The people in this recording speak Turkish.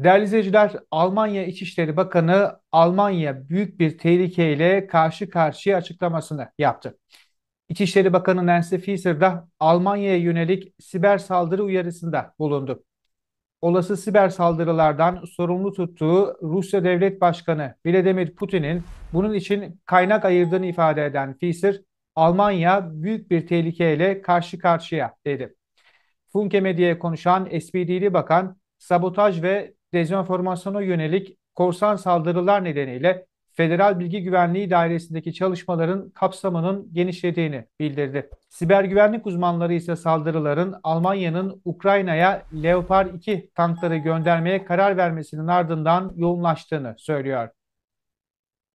Değerli izleyiciler, Almanya İçişleri Bakanı Almanya büyük bir tehlikeyle karşı karşıya açıklamasını yaptı. İçişleri Bakanı Nancy Faeser de Almanya'ya yönelik siber saldırı uyarısında bulundu. Olası siber saldırılardan sorumlu tuttuğu Rusya Devlet Başkanı Vladimir Putin'in bunun için kaynak ayırdığını ifade eden Faeser, Almanya büyük bir tehlikeyle karşı karşıya dedi. Funke Medya'ya konuşan SPD'li bakan sabotaj ve dezenformasyona yönelik korsan saldırılar nedeniyle Federal Bilgi Güvenliği Dairesi'ndeki çalışmaların kapsamının genişlediğini bildirdi. Siber güvenlik uzmanları ise saldırıların Almanya'nın Ukrayna'ya Leopard 2 tankları göndermeye karar vermesinin ardından yoğunlaştığını söylüyor.